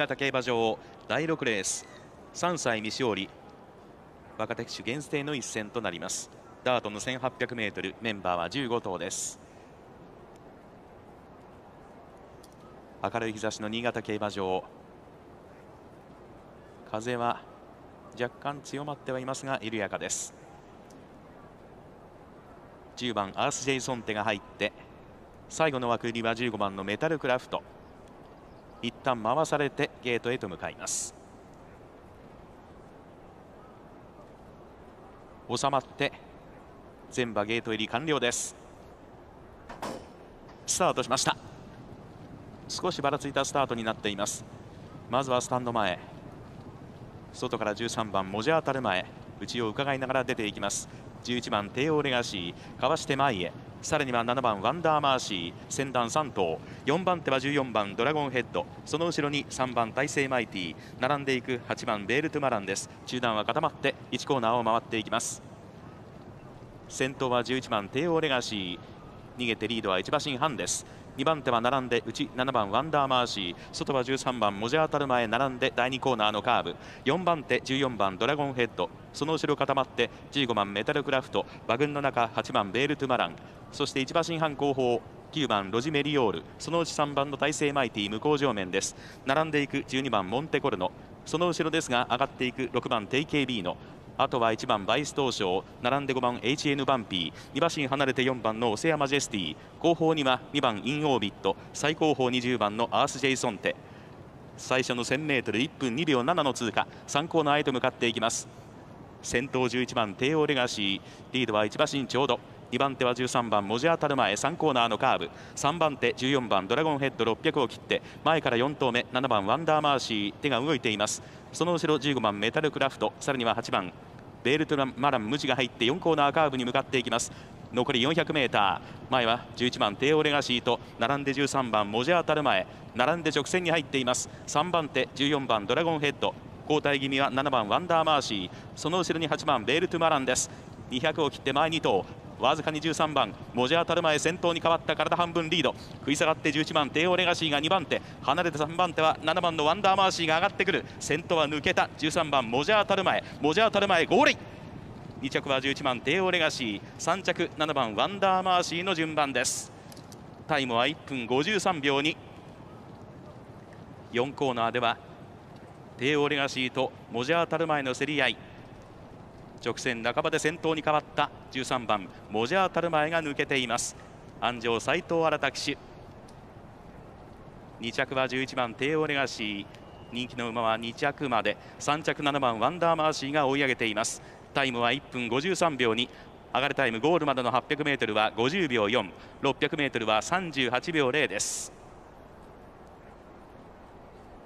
潟競馬場第6レース3歳未勝利若手騎手限定の一戦となりますダートの 1800m メンバーは15頭です明るい日差しの新潟競馬場風は若干強まってはいますが緩やかです10番アース・ジェイソンテが入って最後の枠入りは15番のメタルクラフト旦回されてゲートへと向かいます収まって全馬ゲート入り完了ですスタートしました少しばらついたスタートになっていますまずはスタンド前外から13番モジャータル前内を伺いながら出ていきます11番帝王レガシーかわして前へさらには7番ワンダーマーシー先団3頭4番手は14番ドラゴンヘッドその後ろに3番大勢マイティ並んでいく8番ベールトゥマランです中段は固まって1コーナーを回っていきます先頭は11番帝王レガシー逃げてリードは1馬身半です2番手は並んでち7番ワンダーマーシー外は13番モジャータルマ並んで第2コーナーのカーブ4番手14番ドラゴンヘッドその後ろ固まって15番メタルクラフト馬群の中8番ベール・トゥマランそして1馬身半後方9番ロジメリオールそのうち3番の大勢マイティ向こう上面です並んでいく12番モンテコルノその後ろですが上がっていく6番テイケイビーノあとは1番バイスョー並んで5番 HN バンピー2馬身離れて4番のオセアマジェスティ後方には2番インオービット最後方20番のアース・ジェイソンテ最初の 1000m1 分2秒7の通過3コーナーへと向かっていきます先頭11番帝王レガシーリードは1馬身ちょうど2番手は13番モジアタル前3コーナーのカーブ3番手14番ドラゴンヘッド600を切って前から4頭目7番ワンダーマーシー手が動いていますその後ろ15番メタルクラフトさらには8番ベールトラマラン無地が入って4コーナーカーブに向かっていきます残り 400m 前は11番帝オレガシーと並んで13番モジェアタル前並んで直線に入っています3番手14番ドラゴンヘッド交代気味は7番ワンダーマーシーその後ろに8番ベールトゥマランです200を切って前2頭わずかに13番モジャータルマエ先頭に変わった体半分リード食い下がって11番帝王レガシーが2番手離れて3番手は7番のワンダーマーシーが上がってくる先頭は抜けた13番モジャータルマエモジャータルマエゴールイ2着は11番帝王レガシー3着7番ワンダーマーシーの順番ですタイムは1分53秒に4コーナーでは帝王レガシーとモジャータルマエの競り合い直線半ばで先頭に変わった13番モジャータルマエが抜けています安城斉藤新騎手2着は11番帝王レガシー人気の馬は2着まで3着7番ワンダーマーシーが追い上げていますタイムは1分53秒に上がるタイムゴールまでの 800m は50秒 4600m は38秒0です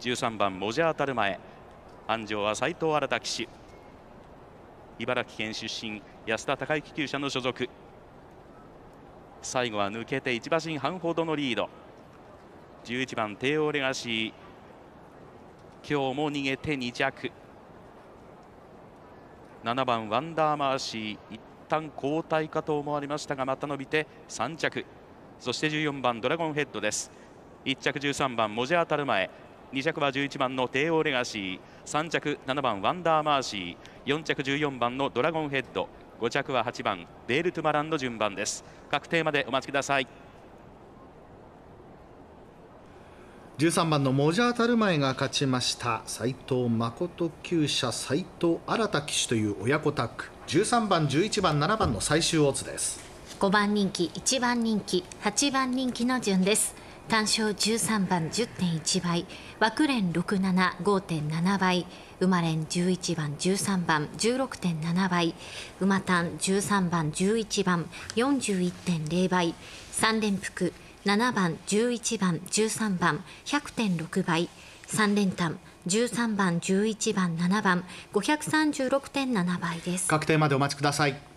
13番モジャータルマエ安城は斉藤新騎手茨城県出身安田隆之厩舎の所属最後は抜けて1馬身半ほどのリード11番帝王レガシー今日も逃げて2着7番ワンダーマーシー一旦交代かと思われましたがまた伸びて3着そして14番ドラゴンヘッドです1着13番モジェアタルマエ2着は11番の帝王レガシー3着7番ワンダーマーシー4着14番のドラゴンヘッド5着は8番デール・トゥマランの順番です確定までお待ちください13番のモジャータルマエが勝ちました斉藤誠厩舎斉藤新騎手という親子タッグ13番11番7番の最終オーツです5番人気1番人気8番人気の順です単勝13番10.1倍枠連675.7倍馬連11番13番16.7倍馬単13番11番41.0倍三連複7番11番13番100.6倍三連単13番11番7番536.7倍です確定までお待ちください